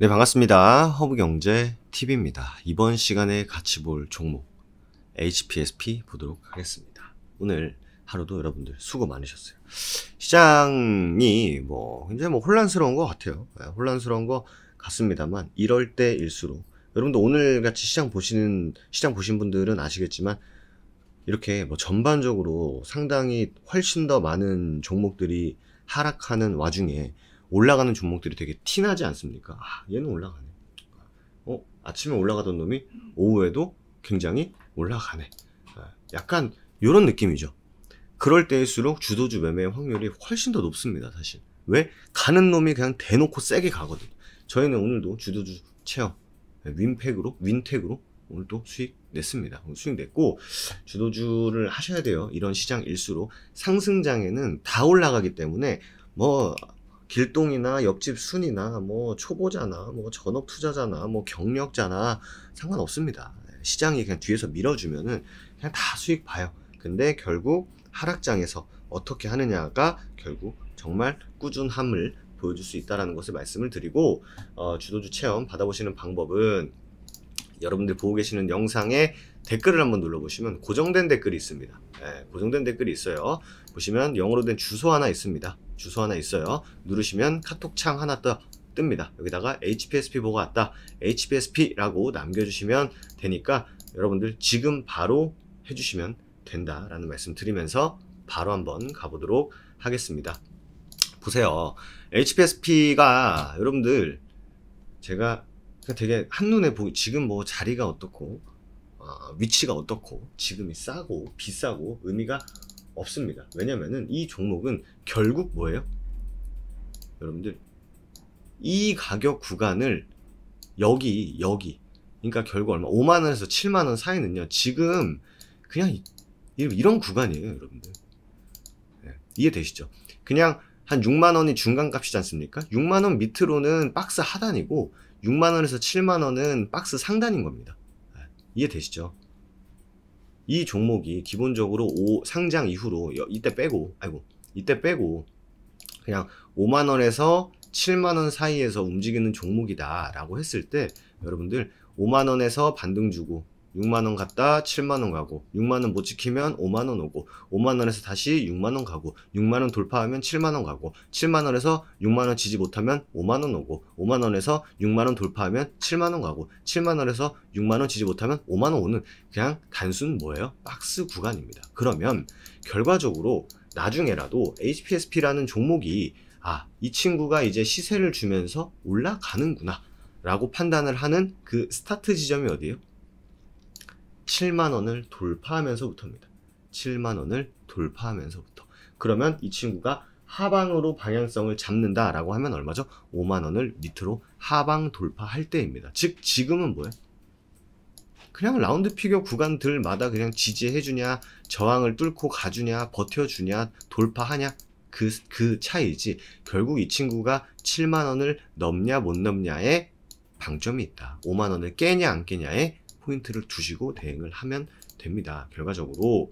네, 반갑습니다. 허브경제 TV입니다. 이번 시간에 같이 볼 종목 HPSP 보도록 하겠습니다. 오늘 하루도 여러분들 수고 많으셨어요. 시장이 뭐 굉장히 뭐 혼란스러운 것 같아요. 예, 혼란스러운 것 같습니다만 이럴 때일수록 여러분도 오늘 같이 시장 보시는 시장 보신 분들은 아시겠지만 이렇게 뭐 전반적으로 상당히 훨씬 더 많은 종목들이 하락하는 와중에 올라가는 종목들이 되게 티나지 않습니까? 아, 얘는 올라가네. 어, 아침에 올라가던 놈이 오후에도 굉장히 올라가네. 아, 약간 이런 느낌이죠. 그럴 때일수록 주도주 매매의 확률이 훨씬 더 높습니다, 사실. 왜? 가는 놈이 그냥 대놓고 세게 가거든. 저희는 오늘도 주도주 체험, 네, 윈팩으로, 윈택으로 오늘도 수익 냈습니다. 수익 냈고, 주도주를 하셔야 돼요. 이런 시장일수록. 상승장에는 다 올라가기 때문에, 뭐, 길동이나 옆집 순이나 뭐 초보자나 뭐 전업 투자자나 뭐 경력자나 상관없습니다. 시장이 그냥 뒤에서 밀어주면은 그냥 다 수익 봐요. 근데 결국 하락장에서 어떻게 하느냐가 결국 정말 꾸준함을 보여줄 수 있다라는 것을 말씀을 드리고 어, 주도주 체험 받아보시는 방법은 여러분들 보고 계시는 영상에 댓글을 한번 눌러보시면 고정된 댓글이 있습니다. 예, 고정된 댓글이 있어요. 보시면 영어로 된 주소 하나 있습니다. 주소 하나 있어요. 누르시면 카톡창 하나 떠 뜹니다. 여기다가 HPSP 보고 왔다. HPSP라고 남겨주시면 되니까 여러분들 지금 바로 해주시면 된다라는 말씀 드리면서 바로 한번 가보도록 하겠습니다. 보세요. HPSP가 여러분들 제가 되게 한눈에 보이 지금 뭐 자리가 어떻고 어, 위치가 어떻고 지금이 싸고 비싸고 의미가 없습니다. 왜냐면은 이 종목은 결국 뭐예요? 여러분들 이 가격 구간을 여기 여기 그러니까 결국 얼마 5만 원에서 7만 원 사이는요. 지금 그냥 이런 구간이에요, 여러분들. 네, 이해되시죠? 그냥 한 6만 원이 중간 값이지 않습니까? 6만 원 밑으로는 박스 하단이고 6만 원에서 7만 원은 박스 상단인 겁니다. 네, 이해되시죠? 이 종목이 기본적으로 오, 상장 이후로 이때 빼고 아이고 이때 빼고 그냥 5만원에서 7만원 사이에서 움직이는 종목이다 라고 했을 때 여러분들 5만원에서 반등 주고 6만원 갔다 7만원 가고 6만원 못 지키면 5만원 오고 5만원에서 다시 6만원 가고 6만원 돌파하면 7만원 가고 7만원에서 6만원 지지 못하면 5만원 오고 5만원에서 6만원 돌파하면 7만원 가고 7만원에서 6만원 지지 못하면 5만원 오는 그냥 단순 뭐예요? 박스 구간입니다. 그러면 결과적으로 나중에라도 HPSP라는 종목이 아, 이 친구가 이제 시세를 주면서 올라가는구나 라고 판단을 하는 그 스타트 지점이 어디예요? 7만 원을 돌파하면서부터입니다. 7만 원을 돌파하면서부터. 그러면 이 친구가 하방으로 방향성을 잡는다라고 하면 얼마죠? 5만 원을 밑으로 하방 돌파할 때입니다. 즉 지금은 뭐예요? 그냥 라운드 피겨 구간들마다 그냥 지지해주냐, 저항을 뚫고 가주냐, 버텨주냐, 돌파하냐 그, 그 차이지 결국 이 친구가 7만원을 넘냐 못 넘냐에 방점이 있다. 5만원을 깨냐 안 깨냐에 포인트를 두시고 대응을 하면 됩니다. 결과적으로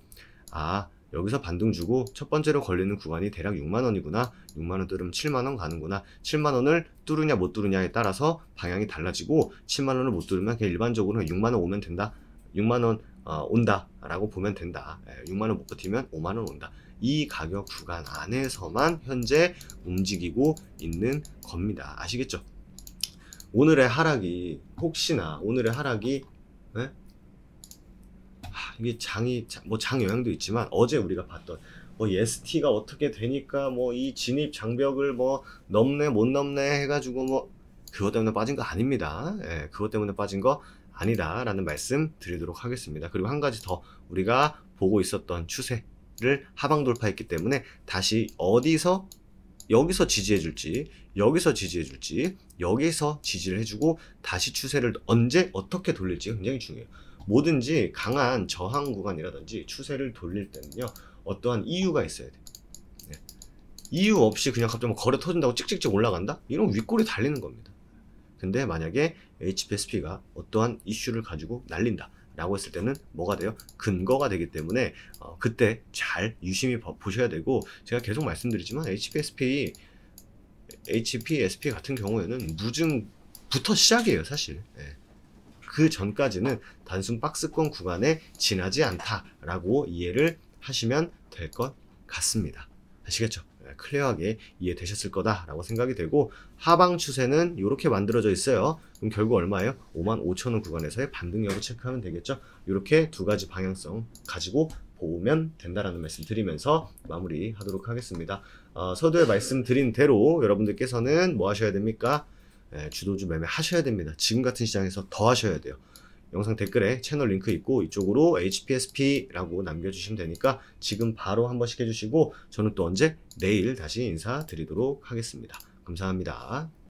아 여기서 반등 주고 첫 번째로 걸리는 구간이 대략 6만원이구나 6만원 뚫으면 7만원 가는구나 7만원을 뚫으냐 못 뚫으냐에 따라서 방향이 달라지고 7만원을 못 뚫으면 그냥 일반적으로 6만원 오면 된다 6만원 어, 온다 라고 보면 된다 6만원 예, 못 버티면 5만원 온다 이 가격 구간 안에서만 현재 움직이고 있는 겁니다 아시겠죠 오늘의 하락이 혹시나 오늘의 하락이 네? 하, 이게 장이 뭐 장 영향도 있지만 어제 우리가 봤던 뭐 EST가 어떻게 되니까 뭐 이 진입 장벽을 뭐 넘네 못 넘네 해가지고 뭐 그것 때문에 빠진 거 아닙니다. 예, 그것 때문에 빠진 거 아니다라는 말씀 드리도록 하겠습니다. 그리고 한 가지 더 우리가 보고 있었던 추세를 하방 돌파했기 때문에 다시 어디서 여기서 지지해 줄지 여기서 지지해 줄지 여기서 지지를 해주고 다시 추세를 언제 어떻게 돌릴지가 굉장히 중요해요 뭐든지 강한 저항 구간이라든지 추세를 돌릴 때는요 어떠한 이유가 있어야 돼요 네. 이유 없이 그냥 갑자기 뭐 거래 터진다고 찍찍찍 올라간다? 이런 윗골이 달리는 겁니다 근데 만약에 HPSP가 어떠한 이슈를 가지고 날린다 라고 했을 때는 뭐가 돼요? 근거가 되기 때문에 어, 그때 잘 유심히 보셔야 되고 제가 계속 말씀드리지만 HPSP, HPSP 같은 경우에는 무증부터 시작이에요 사실 예. 그 전까지는 단순 박스권 구간에 지나지 않다라고 이해를 하시면 될 것 같습니다 아시겠죠? 클리어하게 네, 이해되셨을 거다라고 생각이 되고 하방 추세는 이렇게 만들어져 있어요. 그럼 결국 얼마예요? 5만 5천 원 구간에서의 반등 여부 체크하면 되겠죠. 이렇게 두 가지 방향성 가지고 보면 된다라는 말씀 드리면서 마무리하도록 하겠습니다. 어, 서두에 말씀드린 대로 여러분들께서는 뭐 하셔야 됩니까? 예, 주도주 매매 하셔야 됩니다. 지금 같은 시장에서 더 하셔야 돼요. 영상 댓글에 채널 링크 있고 이쪽으로 HPSP라고 남겨주시면 되니까 지금 바로 한 번씩 해주시고 저는 또 언제 내일 다시 인사드리도록 하겠습니다. 감사합니다.